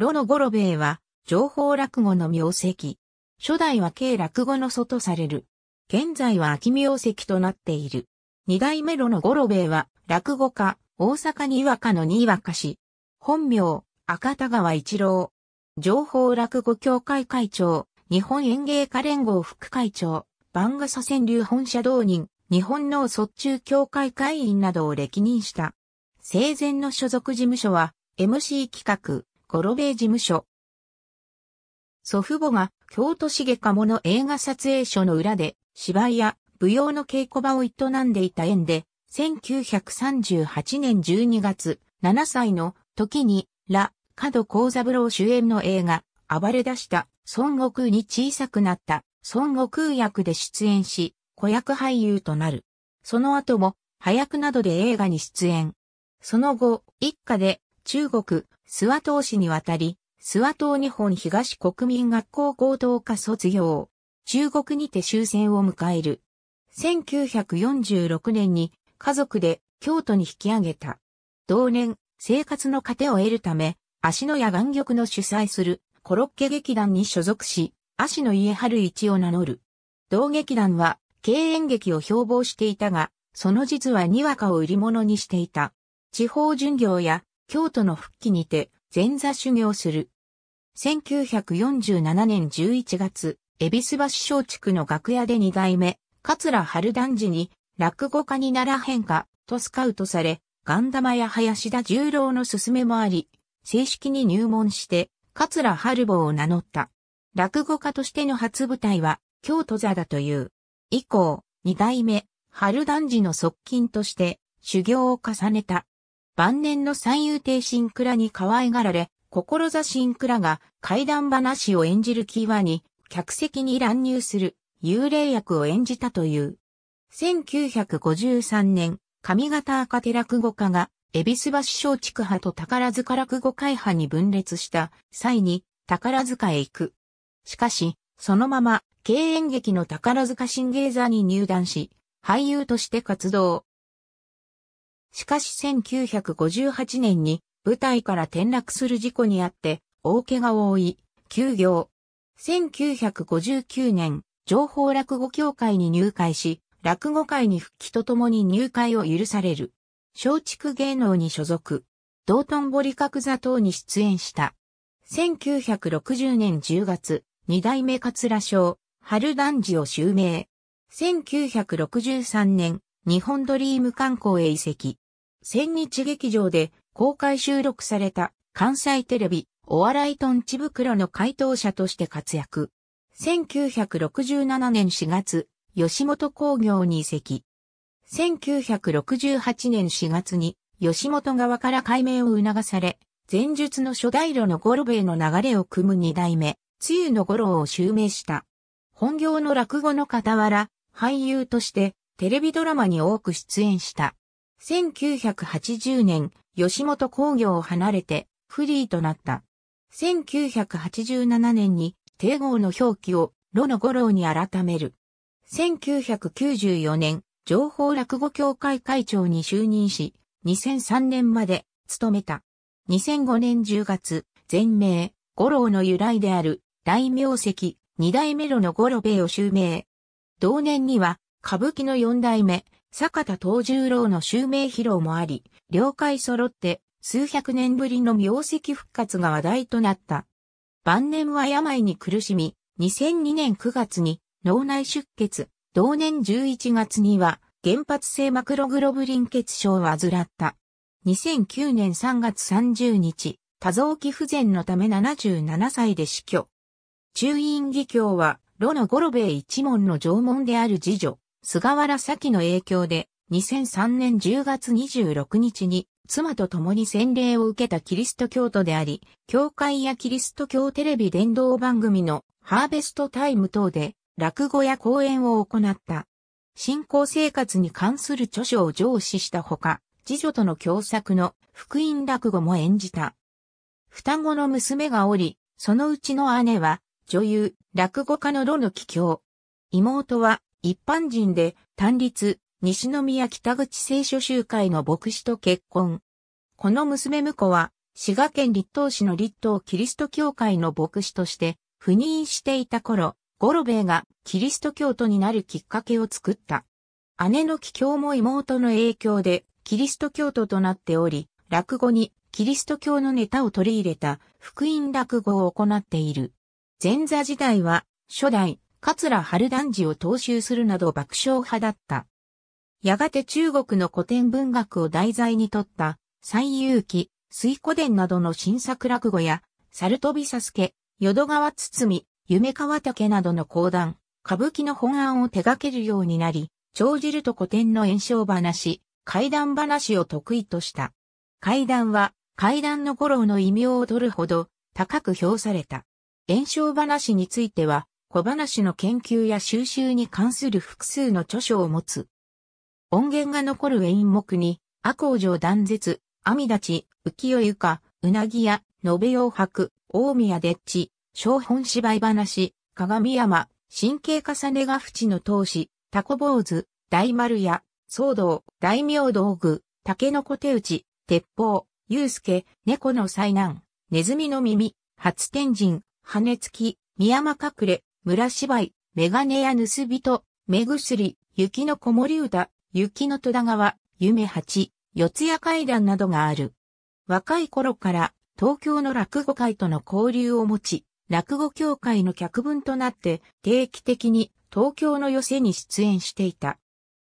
ロノゴロベイは、情報落語の名跡。初代は軽落語の祖とされる。現在は秋名跡となっている。二代目ロノゴロベイは、落語家、大阪にわかのにわかし。本名、赤田川一郎。情報落語協会会長、日本演芸家連合副会長、番傘川流本社同人、日本脳卒中協会会員などを歴任した。生前の所属事務所は、MC 企画、ゴロベ事務所。祖父母が京都市下鴨の映画撮影所の裏で芝居や舞踊の稽古場を営んでいた縁で、1938年12月、7歳の時に、ラ・角幸三郎主演の映画、暴れ出した孫悟空に小さくなった孫悟空役で出演し、子役俳優となる。その後も、早くなどで映画に出演。その後、一家で中国、諏訪東市に渡り、諏訪東日本東国民学校高等科卒業。中国にて終戦を迎える。1946年に家族で京都に引き上げた。同年、生活の糧を得るため、足野や岩玉の主催するコロッケ劇団に所属し、足野家春一を名乗る。同劇団は、敬遠劇を標榜していたが、その実はにわかを売り物にしていた。地方巡業や京都の復帰にて前座修行する。1947年11月、恵比寿橋小竹の楽屋で二代目、桂春団次に落語家にならへんかとスカウトされ、ガンダマや林田十郎の勧めもあり、正式に入門して、桂春坊を名乗った。落語家としての初舞台は、京都座だという。以降、二代目、春団次の側近として、修行を重ねた。晩年の三遊亭新倉に可愛がられ、志新倉が怪談話を演じる際に、客席に乱入する幽霊役を演じたという。1953年、上方赤手落語家が、恵比寿橋小畜派と宝塚落語会派に分裂した際に、宝塚へ行く。しかし、そのまま、経営劇の宝塚新芸座に入団し、俳優として活動。しかし1958年に舞台から転落する事故にあって大怪我を負い、休業。1959年、情報落語協会に入会し、落語会に復帰とともに入会を許される。松竹芸能に所属。道頓堀角座等に出演した。1960年10月、二代目桂賞、春男児を襲名。1963年、日本ドリーム観光へ移籍。千日劇場で公開収録された関西テレビお笑いトンチ袋の回答者として活躍。1967年4月、吉本工業に移籍。1968年4月に吉本側から解明を促され、前述の初代路のゴロベイの流れを組む二代目、つゆのゴロを襲名した。本業の落語の傍ら、俳優としてテレビドラマに多く出演した。1980年、吉本工業を離れてフリーとなった。1987年に帝号の表記をロの五郎に改める。1994年、情報落語協会会長に就任し、2003年まで務めた。2005年10月、全名、五郎の由来である、大名跡、二代目ロの五郎兵を襲名。同年には、歌舞伎の四代目、坂田藤十郎の襲名披露もあり、了解揃って数百年ぶりの名跡復活が話題となった。晩年は病に苦しみ、2002年9月に脳内出血、同年11月には原発性マクログロブリン血症を患った。2009年3月30日、多臓器不全のため77歳で死去。中院議教は、炉のゴロベイ一門の縄文である次女、菅原咲の影響で、2003年10月26日に、妻と共に洗礼を受けたキリスト教徒であり、教会やキリスト教テレビ伝道番組のハーベストタイム等で、落語や講演を行った。信仰生活に関する著書を上司したほか、次女との共作の福音落語も演じた。双子の娘がおり、そのうちの姉は女優、落語家のロの帰郷。妹は一般人で、単立、西宮北口聖書集会の牧師と結婚。この娘婿は、滋賀県立東市の立東キリスト教会の牧師として赴任していた頃、ゴロベイがキリスト教徒になるきっかけを作った。姉の帰郷も妹の影響でキリスト教徒となっており、落語にキリスト教のネタを取り入れた福音落語を行っている。前座時代は初代桂春団寺を踏襲するなど爆笑派だった。やがて中国の古典文学を題材にとった、西遊記、水古伝などの新作落語や、猿飛び佐助、淀川堤、夢川竹などの講談、歌舞伎の本案を手掛けるようになり、長寿ると古典の炎症話、怪談話を得意とした。怪談は、怪談の五郎の異名を取るほど、高く評された。炎症話については、小話の研究や収集に関する複数の著書を持つ。音源が残る演目に、阿王城断絶、阿弥立ち、浮世床、か、うなぎ屋、延べ洋白、大宮でっち、小本芝居話、鏡山、神経重ねが淵の闘志、タコ坊主、大丸屋、騒動、大名道具、竹の子手打ち、鉄砲、祐介、猫の災難、ネズミの耳、初天神、羽根つき、宮間隠れ、村芝居、メガネ屋盗人、目薬、雪の子守歌、雪の戸田川、夢八、四谷階段などがある。若い頃から東京の落語界との交流を持ち、落語協会の客分となって定期的に東京の寄席に出演していた。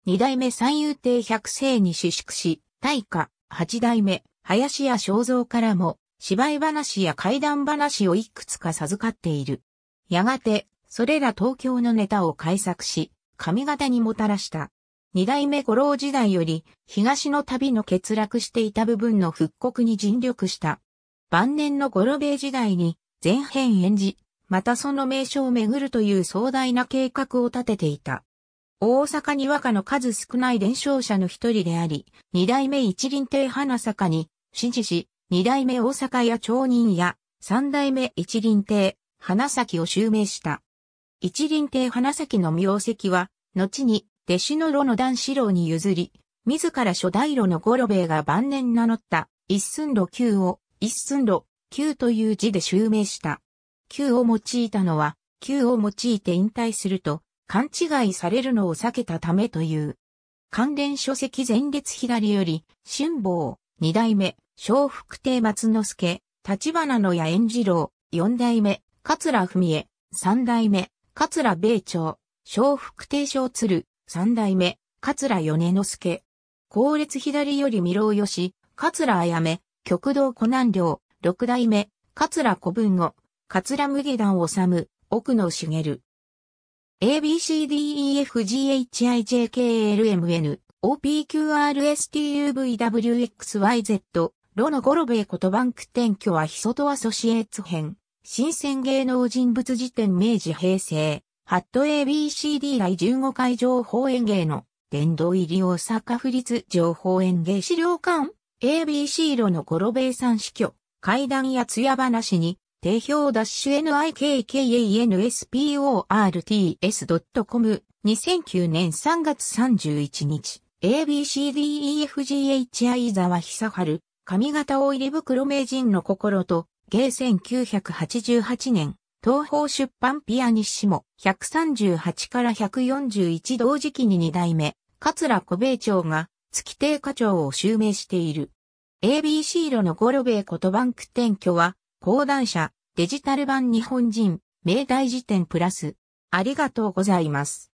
二代目三遊亭百世に主粛し、大家、八代目、林家正蔵からも芝居話や怪談話をいくつか授かっている。やがてそれら東京のネタを改作し、上方にもたらした。二代目五郎時代より、東の旅の欠落していた部分の復刻に尽力した。晩年の五郎兵時代に、前編演じ、またその名所を巡るという壮大な計画を立てていた。大阪に和歌の数少ない伝承者の一人であり、二代目一輪亭花坂に、指示し、二代目大阪屋町人や、三代目一輪亭、花咲を襲名した。一輪亭花咲の名跡は、後に弟子の炉の段四郎に譲り、自ら初代炉の五郎兵衛が晩年名乗った一寸炉九を一寸炉九という字で襲名した。九を用いたのは、九を用いて引退すると勘違いされるのを避けたためという。関連書籍前列左より、春坊、二代目、小福亭松之助、立花の野炎次郎、四代目、桂文江、三代目、桂米朝、小福亭小鶴、三代目、桂米之助。後列左より未老よし、桂あやめ、極道湖南領、六代目、桂古文語、桂麦団治、む、奥野茂。ABCDEFGHIJKLMN、OPQRSTUVWXYZ、ロノゴロベイコトバンク転居はヒソトアソシエーツ編。新鮮芸能人物辞典明治平成、ハット ABCD 来15回情報園芸の殿堂入り大阪府立情報園芸資料館 ABC 路のコロベイさん死去、階段や艶話に、定評ダッシュ nikkANSPORTS.com 2009年3月31日 ABCDEFGHI 沢久春髪型を入り袋名人の心と芸1988年、東方出版ピアニッシモ、138から141同時期に2代目、桂小米長が、月定課長を襲名している。ABC 路のゴロベイことバンク転居は、講談社、デジタル版日本人、明大辞典プラス。ありがとうございます。